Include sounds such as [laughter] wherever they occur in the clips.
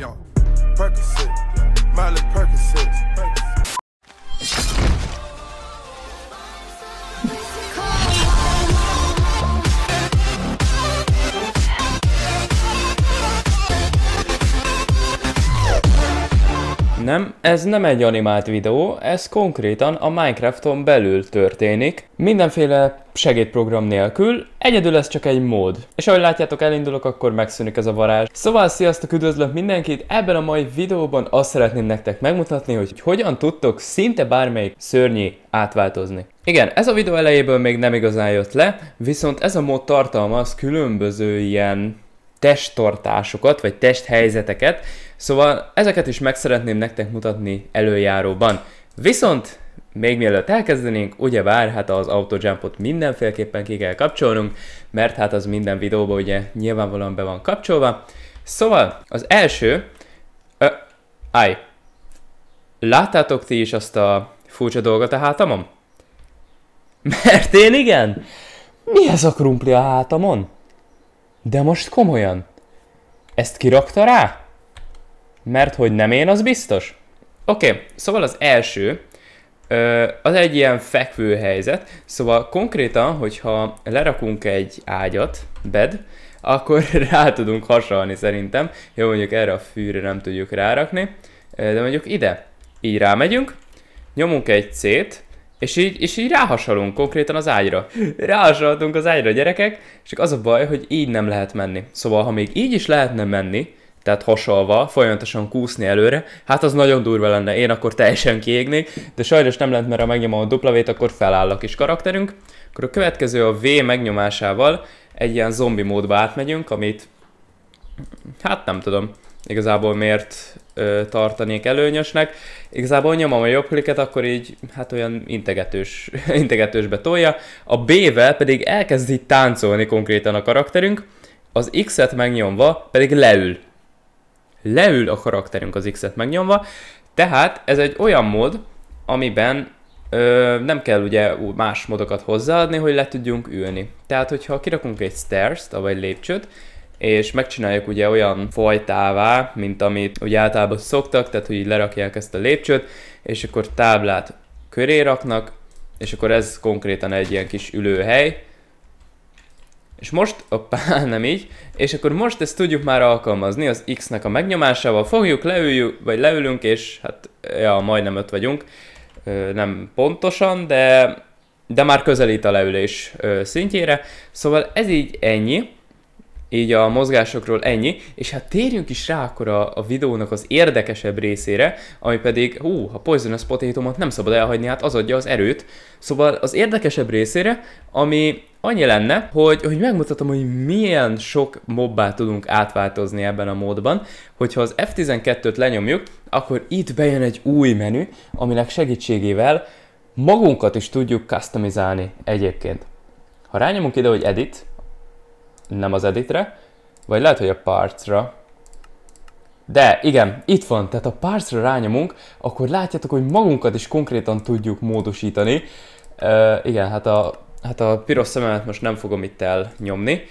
Yo, Percocet. nem, ez nem egy animált videó, ez konkrétan a Minecrafton belül történik, mindenféle segédprogram nélkül, egyedül ez csak egy mód. És ahogy látjátok, elindulok, akkor megszűnik ez a varázs. Szóval sziasztok, üdvözlök mindenkit! Ebben a mai videóban azt szeretném nektek megmutatni, hogy hogyan tudtok szinte bármelyik szörnyi átváltozni. Igen, ez a videó elejéből még nem igazán jött le, viszont ez a mód tartalmaz különböző ilyen testtartásokat, vagy testhelyzeteket, Szóval ezeket is meg szeretném nektek mutatni előjáróban. Viszont még mielőtt elkezdenénk, ugye bár, hát az autojumpot mindenféleképpen ki kell kapcsolnunk, mert hát az minden videóban ugye nyilvánvalóan be van kapcsolva. Szóval az első, ö, állj, láttátok ti is azt a furcsa dolgot a hátamon? Mert én igen! Mi ez a krumpli a hátamon? De most komolyan? Ezt kirakta rá? Mert hogy nem én, az biztos. Oké, okay, szóval az első, az egy ilyen fekvő helyzet, szóval konkrétan, hogyha lerakunk egy ágyat, bed, akkor [laughs] rá tudunk hasonlani szerintem. Jó, mondjuk erre a fűre nem tudjuk rárakni, de mondjuk ide. Így rámegyünk, nyomunk egy C-t, és így, és így ráhasalunk konkrétan az ágyra. Ráhasaltunk az ágyra, gyerekek, és csak az a baj, hogy így nem lehet menni. Szóval, ha még így is lehetne menni, tehát hasalva, folyamatosan kúszni előre, hát az nagyon durva lenne, én akkor teljesen kiégnék, de sajnos nem lehet, mert ha megnyomom a duplavét, akkor feláll a kis karakterünk. Akkor a következő a V megnyomásával egy ilyen zombi módba átmegyünk, amit hát nem tudom igazából miért ö, tartanék előnyösnek. Igazából nyomom a jobb kliket, akkor így hát olyan integetős, [laughs] integetősbe tolja. A B-vel pedig elkezdi táncolni konkrétan a karakterünk, az X-et megnyomva pedig leül leül a karakterünk az X-et megnyomva, tehát ez egy olyan mód, amiben ö, nem kell ugye más modokat hozzáadni, hogy le tudjunk ülni. Tehát, hogyha kirakunk egy stairs-t, vagy lépcsőt, és megcsináljuk ugye olyan fajtává, mint amit ugye általában szoktak, tehát hogy így lerakják ezt a lépcsőt, és akkor táblát köré raknak, és akkor ez konkrétan egy ilyen kis ülőhely, és most, oppá, [laughs] nem így, és akkor most ezt tudjuk már alkalmazni az X-nek a megnyomásával, fogjuk, leüljük, vagy leülünk, és hát, ja, majdnem öt vagyunk, nem pontosan, de, de már közelít a leülés szintjére, szóval ez így ennyi így a mozgásokról ennyi, és hát térjünk is rá akkor a, a videónak az érdekesebb részére, ami pedig, hú, a Poisonous potato nem szabad elhagyni, hát az adja az erőt. Szóval az érdekesebb részére, ami annyi lenne, hogy, hogy megmutatom, hogy milyen sok mobbá tudunk átváltozni ebben a módban, hogyha az F12-t lenyomjuk, akkor itt bejön egy új menü, aminek segítségével magunkat is tudjuk customizálni egyébként. Ha rányomunk ide, hogy edit, nem az editre, vagy lehet, hogy a partsra. De igen, itt van, tehát a partsra rányomunk, akkor látjátok, hogy magunkat is konkrétan tudjuk módosítani. Uh, igen, hát a, hát a piros szememet most nem fogom itt elnyomni.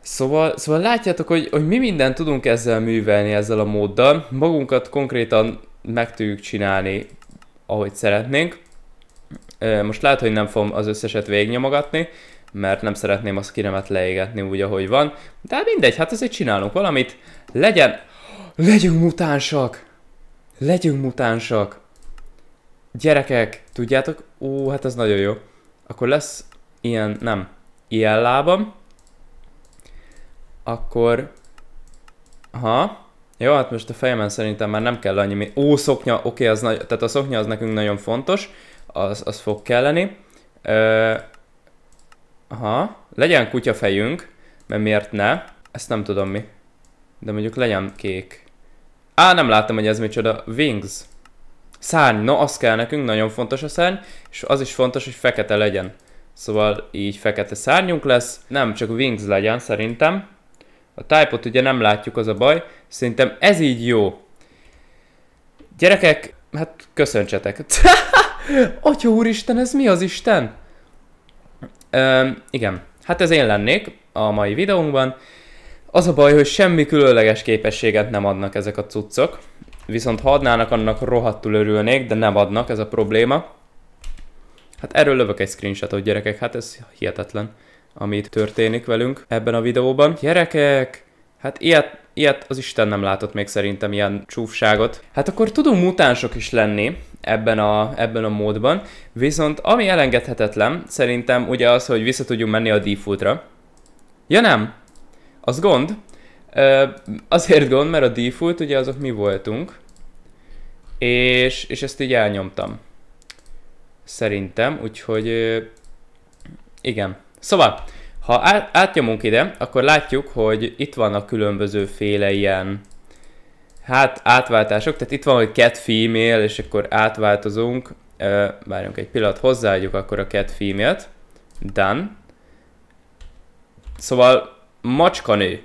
Szóval, szóval látjátok, hogy, hogy mi mindent tudunk ezzel művelni, ezzel a móddal. Magunkat konkrétan meg tudjuk csinálni, ahogy szeretnénk. Most lehet, hogy nem fogom az összeset végignyomogatni, mert nem szeretném azt kiremet leégetni úgy, ahogy van. De hát mindegy, hát azért csinálunk valamit. Legyen... Legyünk mutánsak! Legyünk mutánsak! Gyerekek, tudjátok? Ú, hát ez nagyon jó. Akkor lesz ilyen, nem, ilyen lábam. Akkor... Ha? Jó, hát most a fejemen szerintem már nem kell annyi... Ó, szoknya, oké, okay, az nagy... tehát a szoknya az nekünk nagyon fontos. Az, az fog kelleni. Ö Aha, legyen kutyafejünk, mert miért ne? Ezt nem tudom mi. De mondjuk legyen kék. Á, nem láttam, hogy ez micsoda. Wings. Szárny, no, az kell nekünk, nagyon fontos a szárny, és az is fontos, hogy fekete legyen. Szóval így fekete szárnyunk lesz, nem csak wings legyen szerintem. A type ugye nem látjuk, az a baj. Szerintem ez így jó. Gyerekek, hát köszöntsetek. [laughs] Atya úristen, ez mi az Isten? Ö, igen, hát ez én lennék a mai videónkban. Az a baj, hogy semmi különleges képességet nem adnak ezek a cuccok, viszont ha adnának, annak rohadtul örülnék, de nem adnak, ez a probléma. Hát erről lövök egy screenshotot, gyerekek, hát ez hihetetlen, amit történik velünk ebben a videóban. Gyerekek, hát ilyet ilyet az Isten nem látott még szerintem ilyen csúfságot. Hát akkor tudunk mutánsok is lenni ebben a, ebben a módban, viszont ami elengedhetetlen szerintem ugye az, hogy vissza tudjunk menni a defaultra. Ja nem, az gond. Ö, azért gond, mert a default ugye azok mi voltunk. És, és ezt így elnyomtam. Szerintem, úgyhogy igen. Szóval, ha átnyomunk ide, akkor látjuk, hogy itt vannak különböző féle ilyen hát átváltások, tehát itt van, hogy cat female, és akkor átváltozunk, várjunk egy pillanat, hozzáadjuk akkor a cat female-t, done, szóval macskanő,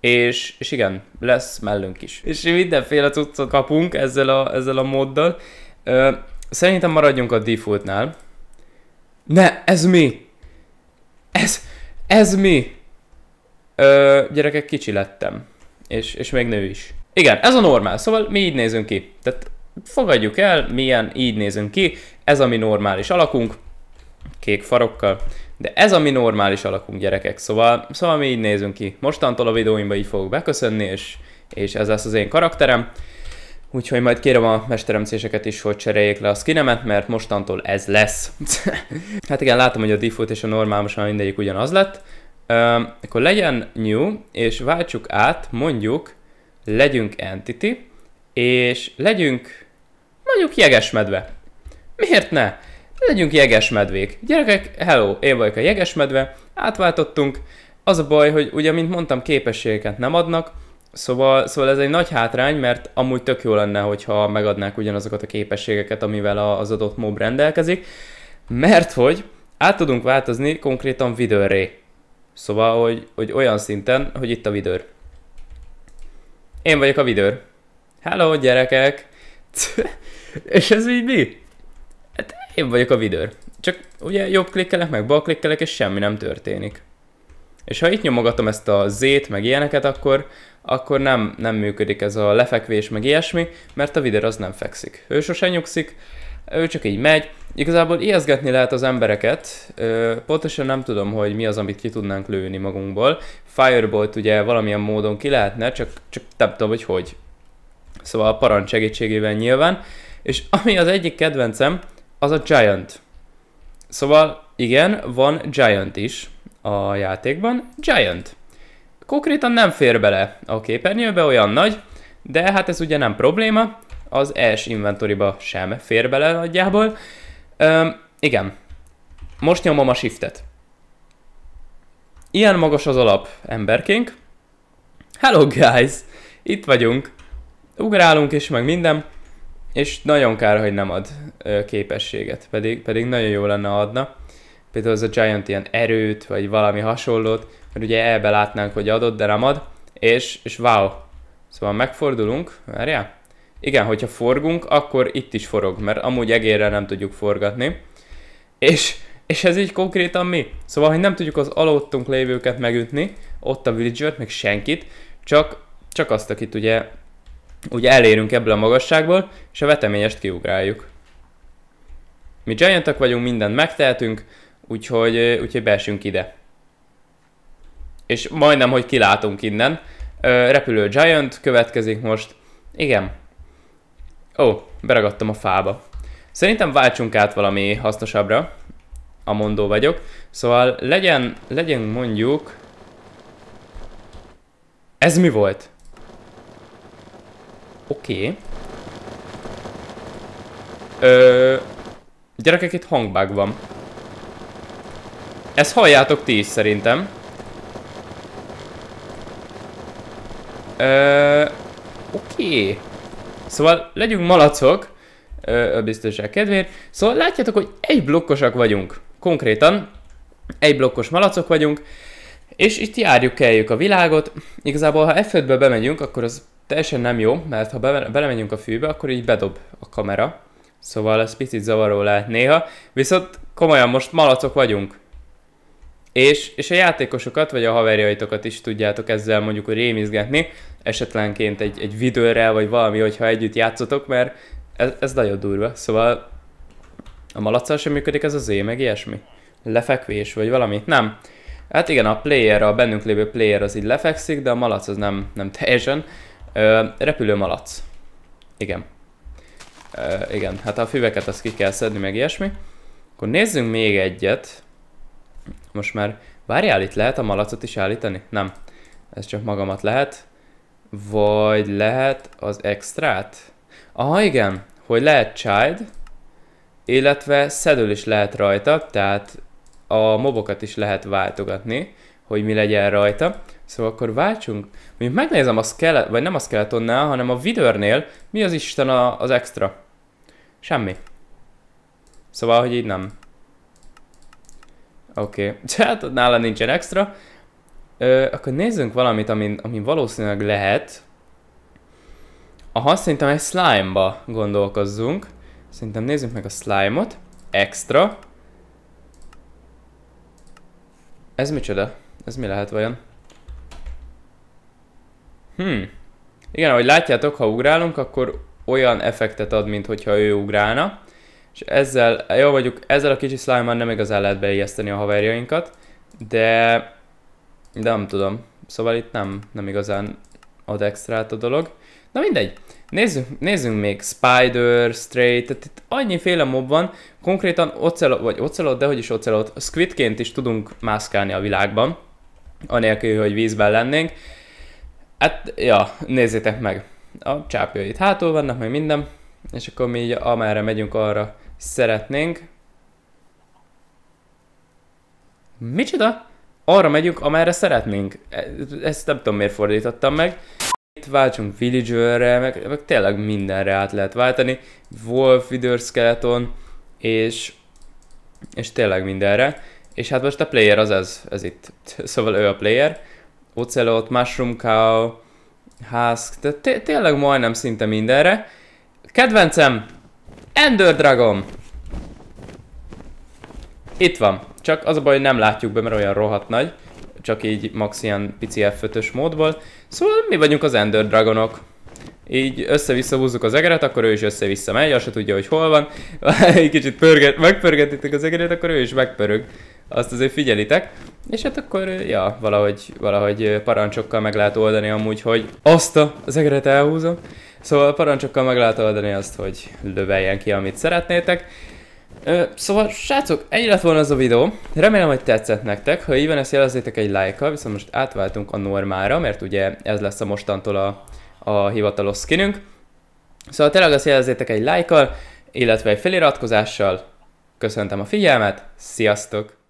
és, és igen, lesz mellünk is. És mindenféle cuccot kapunk ezzel a, ezzel a móddal. Szerintem maradjunk a defaultnál. Ne, ez mi? ez, ez mi? Ö, gyerekek, kicsi lettem. És, és még nő is. Igen, ez a normál, szóval mi így nézünk ki. Tehát fogadjuk el, milyen így nézünk ki, ez a mi normális alakunk, kék farokkal, de ez a mi normális alakunk, gyerekek, szóval, szóval mi így nézünk ki. Mostantól a videóimba így fogok beköszönni, és, és ez lesz az én karakterem. Úgyhogy majd kérem a mesteremcéseket is, hogy cseréljék le a skinemet, mert mostantól ez lesz. [laughs] hát igen, látom, hogy a default és a normál most már mindegyik ugyanaz lett. Um, akkor legyen new, és váltsuk át, mondjuk, legyünk entity, és legyünk mondjuk jegesmedve. Miért ne? Legyünk jegesmedvék. Gyerekek, hello, én vagyok a jegesmedve, átváltottunk. Az a baj, hogy ugye, mint mondtam, képességeket nem adnak, Szóval, szóval ez egy nagy hátrány, mert amúgy tök jó lenne, hogyha megadnák ugyanazokat a képességeket, amivel az adott mob rendelkezik, mert hogy át tudunk változni konkrétan vidőré. Szóval, hogy, hogy olyan szinten, hogy itt a vidőr. Én vagyok a vidőr. Hello, gyerekek! [laughs] És ez így mi? Hát én vagyok a vidőr. Csak ugye jobb klikkelek, meg bal klikkelek, és semmi nem történik. És ha itt nyomogatom ezt a Z-t, meg ilyeneket, akkor, akkor nem, nem működik ez a lefekvés, meg ilyesmi, mert a vider az nem fekszik. Ő sosem nyugszik, ő csak így megy. Igazából ijeszgetni lehet az embereket, pontosan nem tudom, hogy mi az, amit ki tudnánk lőni magunkból. Firebolt ugye valamilyen módon ki lehetne, csak, csak nem tudom, hogy hogy. Szóval a parancs segítségével nyilván. És ami az egyik kedvencem, az a Giant. Szóval igen, van Giant is, a játékban. Giant. Konkrétan nem fér bele a képernyőbe, olyan nagy, de hát ez ugye nem probléma, az ES inventoriba sem fér bele nagyjából. Üm, igen, most nyomom a shiftet. Ilyen magas az alap, emberkénk. Hello guys! Itt vagyunk. Ugrálunk is, meg minden. És nagyon kár, hogy nem ad képességet, pedig, pedig nagyon jó lenne adna például az a Giant ilyen erőt, vagy valami hasonlót, mert ugye elbe látnánk, hogy adott, de nem ad, és, és wow. Szóval megfordulunk, várjál? Igen, hogyha forgunk, akkor itt is forog, mert amúgy egérrel nem tudjuk forgatni. És, és ez így konkrétan mi? Szóval, hogy nem tudjuk az alattunk lévőket megütni, ott a villager meg senkit, csak, csak azt, akit ugye, ugye elérünk ebből a magasságból, és a veteményest kiugráljuk. Mi giantak vagyunk, mindent megtehetünk, úgyhogy, úgyhogy beesünk ide. És majdnem, hogy kilátunk innen. Ö, repülő Giant következik most. Igen. Ó, beragadtam a fába. Szerintem váltsunk át valami hasznosabbra. A mondó vagyok. Szóval legyen, legyen mondjuk... Ez mi volt? Oké. Okay. gyerekek, itt hangbág van. Ezt halljátok ti is szerintem. Ö, oké. Okay. Szóval legyünk malacok, ö, a biztonság kedvéért. Szóval látjátok, hogy egy blokkosak vagyunk. Konkrétan egy blokkos malacok vagyunk, és itt járjuk, keljük a világot. Igazából, ha f be bemegyünk, akkor az teljesen nem jó, mert ha be, belemegyünk a fűbe, akkor így bedob a kamera. Szóval ez picit zavaró lehet néha, viszont komolyan most malacok vagyunk. És, és a játékosokat, vagy a haverjaitokat is tudjátok ezzel mondjuk rémizgetni, esetlenként egy, egy vidőrrel, vagy valami, hogyha együtt játszotok, mert ez, ez nagyon durva. Szóval a malacsal sem működik ez az Z, meg ilyesmi. Lefekvés, vagy valami. Nem. Hát igen, a player, a bennünk lévő player az így lefekszik, de a malac az nem, nem teljesen. Ö, repülő malac. Igen. Ö, igen, hát a füveket azt ki kell szedni, meg ilyesmi. Akkor nézzünk még egyet. Most már, várjál, itt lehet a malacot is állítani? Nem, ez csak magamat lehet. Vagy lehet az extrát? Aha, igen, hogy lehet child, illetve szedül is lehet rajta, tehát a mobokat is lehet váltogatni, hogy mi legyen rajta. Szóval akkor váltsunk. Mondjuk megnézem a skelet, vagy nem a skeletonnál, hanem a vidőrnél, mi az Isten a, az extra? Semmi. Szóval, hogy így nem. Oké, okay. [laughs] hát nála nincsen extra. Ö, akkor nézzünk valamit, amin, amin valószínűleg lehet. Aha, szerintem egy slime-ba gondolkozzunk. Szerintem nézzük meg a slime-ot. Extra. Ez micsoda? Ez mi lehet vajon? Hmm. Igen, ahogy látjátok, ha ugrálunk, akkor olyan effektet ad, mint hogyha ő ugrálna és ezzel, jó vagyok, ezzel a kicsi slime nem igazán lehet beijeszteni a haverjainkat, de, de nem tudom. Szóval itt nem, nem igazán ad extrát a dolog. Na mindegy. Nézzünk, nézzünk még Spider, Stray, tehát itt annyiféle mob van, konkrétan ocelot, vagy ocelot, de hogy is ocelot, squidként is tudunk mászkálni a világban, anélkül, hogy vízben lennénk. Hát, ja, nézzétek meg. A csápjait hátul vannak, meg minden, és akkor mi így amerre megyünk, arra szeretnénk. Micsoda? Arra megyünk, amerre szeretnénk. E, ezt nem tudom, miért fordítottam meg. Itt váltsunk villagerre, meg, meg tényleg mindenre át lehet váltani. Wolf, Wither Skeleton, és, és tényleg mindenre. És hát most a player az ez, ez itt. [laughs] Szóval ő a player. Ocelot, Mushroom Cow, Husk, tehát tényleg majdnem szinte mindenre. Kedvencem, Ender Dragon! Itt van. Csak az a baj, hogy nem látjuk be, mert olyan rohadt nagy. Csak így max ilyen pici f módból. Szóval mi vagyunk az Ender Dragonok. Így össze-vissza húzzuk az egeret, akkor ő is össze-vissza megy, azt se tudja, hogy hol van. [laughs] Egy kicsit pörget, megpörgetitek az egeret, akkor ő is megpörög. Azt azért figyelitek. És hát akkor, ja, valahogy, valahogy parancsokkal meg lehet oldani amúgy, hogy azt az egeret elhúzom. Szóval parancsokkal meg lehet oldani azt, hogy löveljen ki, amit szeretnétek. Ö, szóval, srácok, ennyi lett volna az a videó. Remélem, hogy tetszett nektek. Ha így van, ezt jelezzétek egy like-kal, viszont most átváltunk a normára, mert ugye ez lesz a mostantól a, a hivatalos skinünk. Szóval tényleg azt jelezzétek egy like-kal, illetve egy feliratkozással. Köszöntöm a figyelmet, sziasztok!